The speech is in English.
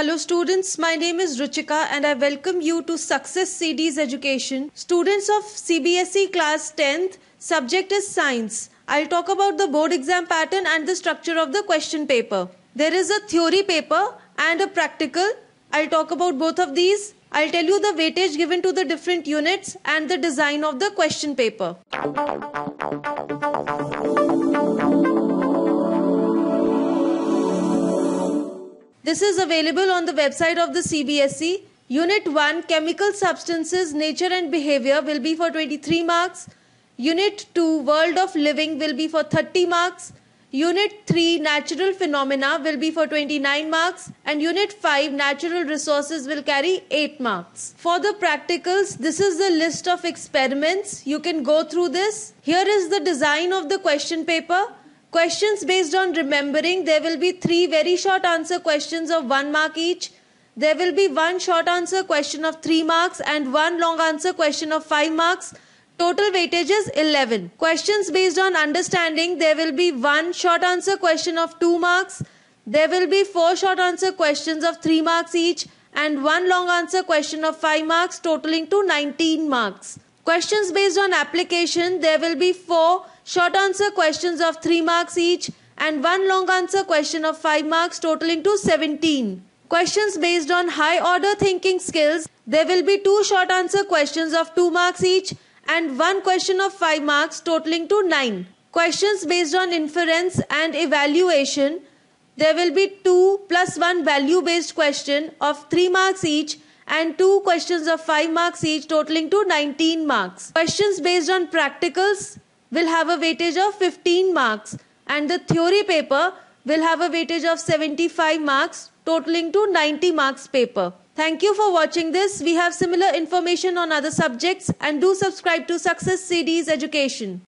Hello students, my name is Ruchika and I welcome you to Success CD's Education. Students of CBSE class 10th, subject is science. I'll talk about the board exam pattern and the structure of the question paper. There is a theory paper and a practical. I'll talk about both of these. I'll tell you the weightage given to the different units and the design of the question paper. This is available on the website of the CBSE. Unit 1 Chemical Substances, Nature and Behavior will be for 23 marks. Unit 2 World of Living will be for 30 marks. Unit 3 Natural Phenomena will be for 29 marks and Unit 5 Natural Resources will carry 8 marks. For the practicals, this is the list of experiments. You can go through this. Here is the design of the question paper. Questions based on remembering. There will be three very short answer questions of one mark each. There will be one short answer question of three marks and one long answer question of five marks. Total weightage is 11. Questions based on understanding. There will be one short answer question of two marks. There will be four short answer questions of three marks each and one long answer question of 5 marks totaling to 19 marks. Questions based on application, there will be 4 short answer questions of 3 marks each, and one long answer question of 5 marks totaling to 17. Questions based on high order thinking skills. There will be two short answer questions of 2 marks each and one question of 5 marks totaling to 9. Questions based on inference and evaluation. There will be 2 plus 1 value based question of 3 marks each and 2 questions of 5 marks each totaling to 19 marks. Questions based on practicals will have a weightage of 15 marks and the theory paper will have a weightage of 75 marks totaling to 90 marks paper. Thank you for watching this. We have similar information on other subjects and do subscribe to Success CD's education.